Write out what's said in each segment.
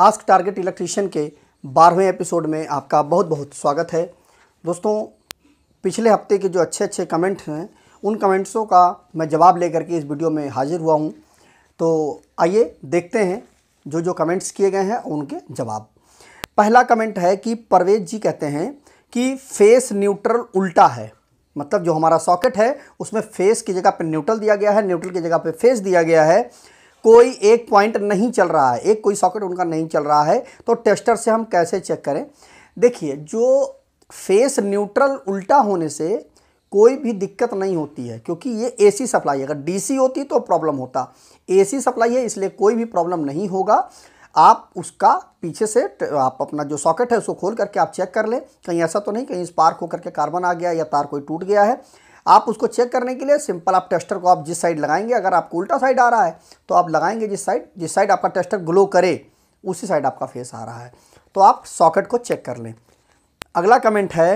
ask target electrician के बारहवें episode में आपका बहुत बहुत स्वागत है दोस्तों पिछले हफ्ते के जो अच्छे अच्छे कमेंट हैं उन कमेंट्सों का मैं जवाब लेकर के इस वीडियो में हाजिर हुआ हूँ तो आइए देखते हैं जो जो कमेंट्स किए गए हैं उनके जवाब पहला कमेंट है कि परवेज जी कहते हैं कि फेस न्यूट्रल उल्टा है मतलब जो हमारा सॉकेट है उसमें फेस की जगह पर न्यूट्रल दिया गया है न्यूट्रल की जगह पर फेस दिया गया है कोई एक पॉइंट नहीं चल रहा है एक कोई सॉकेट उनका नहीं चल रहा है तो टेस्टर से हम कैसे चेक करें देखिए जो फेस न्यूट्रल उल्टा होने से कोई भी दिक्कत नहीं होती है क्योंकि ये एसी सप्लाई है अगर डीसी होती तो प्रॉब्लम होता एसी सप्लाई है इसलिए कोई भी प्रॉब्लम नहीं होगा आप उसका पीछे से आप अपना जो सॉकेट है उसको खोल करके आप चेक कर लें कहीं ऐसा तो नहीं कहीं स्पार्क होकर के कार्बन आ गया या तार कोई टूट गया है आप उसको चेक करने के लिए सिंपल आप टेस्टर को आप जिस साइड लगाएंगे अगर आपको उल्टा साइड आ रहा है तो आप लगाएंगे जिस साइड जिस साइड आपका टेस्टर ग्लो करे उसी साइड आपका फेस आ रहा है तो आप सॉकेट को चेक कर लें अगला कमेंट है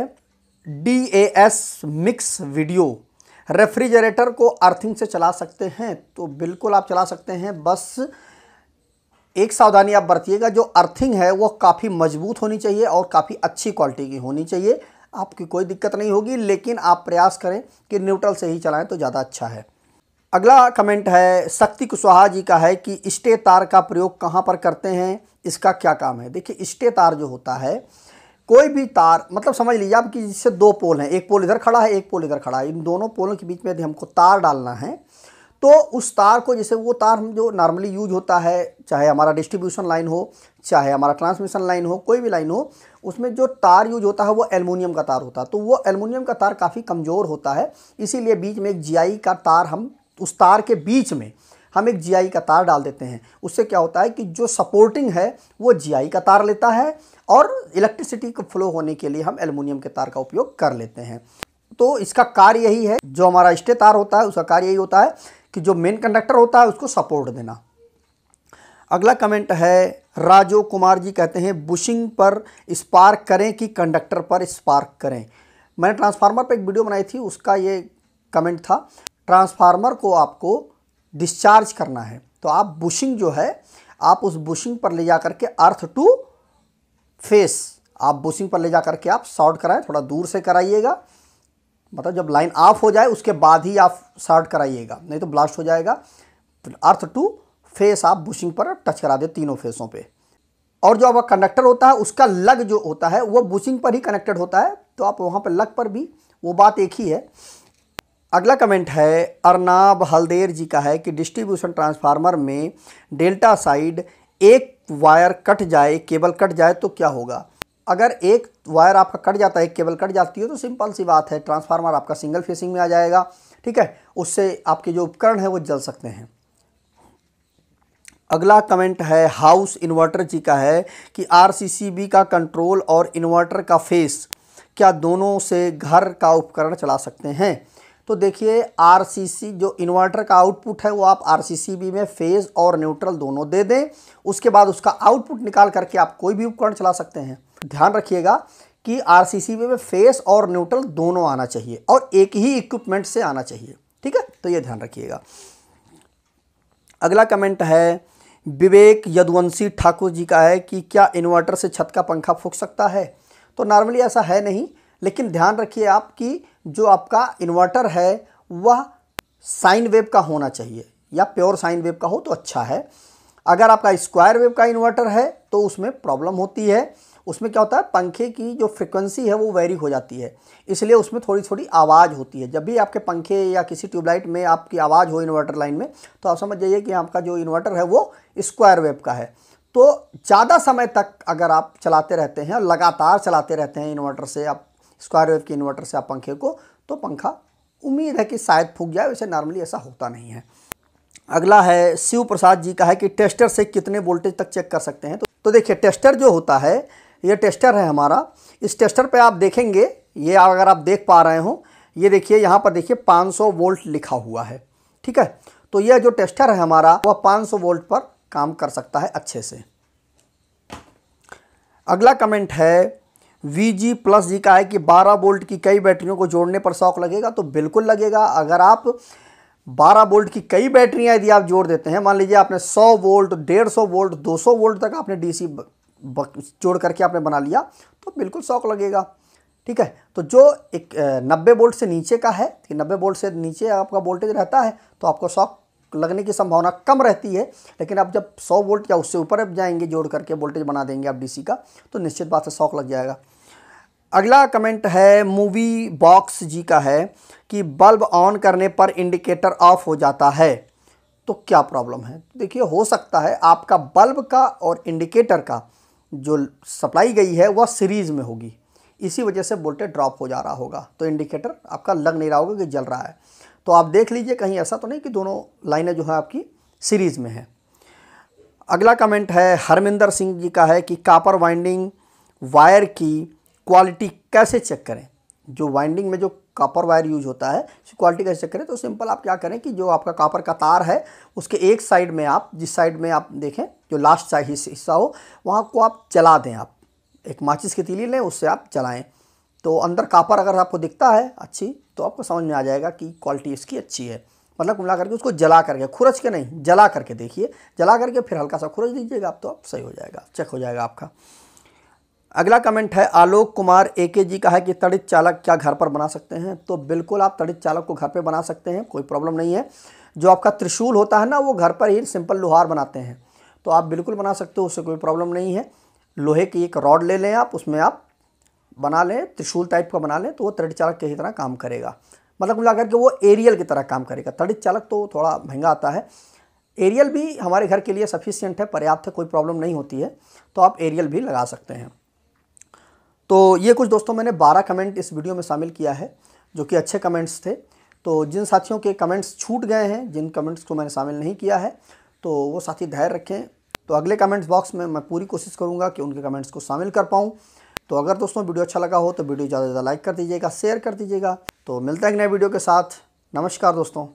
D A S mix video refrigerator को अर्थिंग से चला सकते हैं तो बिल्कुल आप चला सकते हैं बस एक सावधानी आप बरतिएगा जो अर्थिंग है वो काफ़ी मजबूत होनी चाहिए और काफ़ी अच्छी क्वालिटी की होनी चाहिए आपकी कोई दिक्कत नहीं होगी लेकिन आप प्रयास करें कि न्यूट्रल से ही चलाएं तो ज़्यादा अच्छा है अगला कमेंट है शक्ति कुशवाहा जी का है कि स्टे तार का प्रयोग कहाँ पर करते हैं इसका क्या काम है देखिए स्टे तार जो होता है कोई भी तार मतलब समझ लीजिए आप कि जिससे दो पोल हैं एक पोल इधर खड़ा है एक पोल इधर खड़ा है इन दोनों पोलों के बीच में यदि हमको तार डालना है तो उस तार को जैसे वो तार हम जो नॉर्मली यूज होता है चाहे हमारा डिस्ट्रीब्यूशन लाइन हो चाहे हमारा ट्रांसमिशन लाइन हो कोई भी लाइन हो उसमें जो तार यूज होता है वो एलमोनियम का तार होता है तो वो एलमोनियम का तार काफ़ी कमज़ोर होता है इसीलिए बीच में एक जी का तार हम उस तार के बीच में हम एक जी का तार डाल देते हैं उससे क्या होता है कि जो सपोर्टिंग है वो जी का तार लेता है और इलेक्ट्रिसिटी को फ्लो होने के लिए हम एलमोनियम के तार का उपयोग कर लेते हैं तो इसका कार्य यही है जो हमारा स्टे तार होता है उसका कार्य यही होता है कि जो मेन कंडक्टर होता है उसको सपोर्ट देना अगला कमेंट है राजो कुमार जी कहते हैं बुशिंग पर स्पार्क करें कि कंडक्टर पर स्पार्क करें मैंने ट्रांसफार्मर पर एक वीडियो बनाई थी उसका ये कमेंट था ट्रांसफार्मर को आपको डिस्चार्ज करना है तो आप बुशिंग जो है आप उस बुशिंग पर ले जा करके अर्थ टू फेस आप बुशिंग पर ले जा करके आप शॉर्ट कराएं थोड़ा दूर से कराइएगा मतलब जब लाइन ऑफ हो जाए उसके बाद ही आप शॉर्ट कराइएगा नहीं तो ब्लास्ट हो जाएगा अर्थ टू फेस आप बुशिंग पर टच करा दे तीनों फेसों पे और जो आपका कंडक्टर होता है उसका लग जो होता है वो बुशिंग पर ही कनेक्टेड होता है तो आप वहाँ पर लग पर भी वो बात एक ही है अगला कमेंट है अर्नाब हल्देर जी का है कि डिस्ट्रीब्यूशन ट्रांसफार्मर में डेल्टा साइड एक वायर कट जाए केबल कट जाए तो क्या होगा अगर एक वायर आपका कट जाता है एक केबल कट जाती है तो सिंपल सी बात है ट्रांसफार्मर आपका सिंगल फेसिंग में आ जाएगा ठीक है उससे आपके जो उपकरण है वो जल सकते हैं अगला कमेंट है हाउस इन्वर्टर जी का है कि आर का कंट्रोल और इन्वर्टर का फेस क्या दोनों से घर का उपकरण चला सकते हैं तो देखिए आर जो इन्वर्टर का आउटपुट है वो आप आर में फेज़ और न्यूट्रल दोनों दे दें उसके बाद उसका आउटपुट निकाल करके आप कोई भी उपकरण चला सकते हैं ध्यान रखिएगा कि आरसीसी में फेस और न्यूट्रल दोनों आना चाहिए और एक ही इक्विपमेंट से आना चाहिए ठीक है तो ये ध्यान रखिएगा अगला कमेंट है विवेक यदुवंशी ठाकुर जी का है कि क्या इन्वर्टर से छत का पंखा फूक सकता है तो नॉर्मली ऐसा है नहीं लेकिन ध्यान रखिए आप कि जो आपका इन्वर्टर है वह साइन वेव का होना चाहिए या प्योर साइन वेव का हो तो अच्छा है अगर आपका स्क्वायर वेव का इन्वर्टर है तो उसमें प्रॉब्लम होती है उसमें क्या होता है पंखे की जो फ्रिक्वेंसी है वो वेरी हो जाती है इसलिए उसमें थोड़ी थोड़ी आवाज़ होती है जब भी आपके पंखे या किसी ट्यूबलाइट में आपकी आवाज़ हो इन्वर्टर लाइन में तो आप समझ जाइए कि आपका जो इन्वर्टर है वो स्क्वायर वेब का है तो ज़्यादा समय तक अगर आप चलाते रहते हैं और लगातार चलाते रहते हैं इन्वर्टर से आप स्क्वायर वेव के इन्वर्टर से आप पंखे को तो पंखा उम्मीद है कि शायद फूक जाए वैसे नॉर्मली ऐसा होता नहीं है अगला है शिव प्रसाद जी का है कि टेस्टर से कितने वोल्टेज तक चेक कर सकते हैं तो, तो देखिए टेस्टर जो होता है ये टेस्टर है हमारा इस टेस्टर पे आप देखेंगे ये अगर आप देख पा रहे हो ये देखिए यहाँ पर देखिए 500 वोल्ट लिखा हुआ है ठीक है तो यह जो टेस्टर है हमारा वह 500 वोल्ट पर काम कर सकता है अच्छे से अगला कमेंट है वी जी प्लस जी का है कि 12 वोल्ट की कई बैटरियों को जोड़ने पर शौक लगेगा तो बिल्कुल लगेगा अगर आप 12 वोल्ट की कई बैटरियां यदि आप जोड़ देते हैं मान लीजिए आपने 100 वोल्ट 150 वोल्ट 200 वोल्ट तक आपने डीसी जोड़ करके आपने बना लिया तो बिल्कुल शौक लगेगा ठीक है तो जो एक नब्बे बोल्ट से नीचे का है कि नब्बे बोल्ट से नीचे आपका वोल्टेज रहता है तो आपको शौक लगने की संभावना कम रहती है लेकिन आप जब 100 वोल्ट या उससे ऊपर जाएंगे जोड़ करके वोल्टेज बना देंगे आप डीसी का तो निश्चित बात से शौक लग जाएगा अगला कमेंट है मूवी बॉक्स जी का है कि बल्ब ऑन करने पर इंडिकेटर ऑफ हो जाता है तो क्या प्रॉब्लम है देखिए हो सकता है आपका बल्ब का और इंडिकेटर का जो सप्लाई गई है वह सीरीज़ में होगी इसी वजह से वोल्टेज ड्रॉप हो जा रहा होगा तो इंडिकेटर आपका लग नहीं रहा होगा कि जल रहा है तो आप देख लीजिए कहीं ऐसा तो नहीं कि दोनों लाइनें जो हैं आपकी सीरीज़ में हैं अगला कमेंट है हरमिंदर सिंह जी का है कि कापर वाइंडिंग वायर की क्वालिटी कैसे चेक करें जो वाइंडिंग में जो कॉपर वायर यूज होता है उसकी क्वालिटी का चेक करें तो सिंपल आप क्या करें कि जो आपका कॉपर का तार है उसके एक साइड में आप जिस साइड में आप देखें जो लास्ट हिस्सा हो वहाँ को आप चला दें आप एक माचिस की तीली लें उससे आप चलाएँ तो अंदर कापर अगर आपको दिखता है अच्छी तो आपको समझ में आ जाएगा कि क्वालिटी इसकी अच्छी है मतलब मिला करके उसको जला करके खुरच के नहीं जला करके देखिए जला करके फिर हल्का सा खुरच दीजिएगा आप तो आप सही हो जाएगा चेक हो जाएगा आपका अगला कमेंट है आलोक कुमार एके जी का है कि तड़ित चालक क्या घर पर बना सकते हैं तो बिल्कुल आप तड़ित चालक को घर पर बना सकते हैं कोई प्रॉब्लम नहीं है जो आपका त्रिशूल होता है ना वो घर पर ही सिंपल लोहार बनाते हैं तो आप बिल्कुल बना सकते हो उससे कोई प्रॉब्लम नहीं है लोहे की एक रॉड ले लें आप उसमें आप बना लें त्रिशूल टाइप का बना लें तो वो तड़ित चालक की तरह काम करेगा मतलब मिला करके वो एरियल की तरह काम करेगा तड़ित चालक तो थोड़ा महंगा आता है एरियल भी हमारे घर के लिए सफिशियंट है पर्याप्त है कोई प्रॉब्लम नहीं होती है तो आप एरियल भी लगा सकते हैं तो ये कुछ दोस्तों मैंने 12 कमेंट इस वीडियो में शामिल किया है जो कि अच्छे कमेंट्स थे तो जिन साथियों के कमेंट्स छूट गए हैं जिन कमेंट्स को मैंने शामिल नहीं किया है तो वो साथी धैर्य रखें तो अगले कमेंट्स बॉक्स में मैं पूरी कोशिश करूँगा कि उनके कमेंट्स को शामिल कर पाऊँ तो अगर दोस्तों वीडियो अच्छा लगा हो तो वीडियो ज़्यादा से ज़्यादा लाइक कर दीजिएगा शेयर कर दीजिएगा तो मिलता है एक नए वीडियो के साथ नमस्कार दोस्तों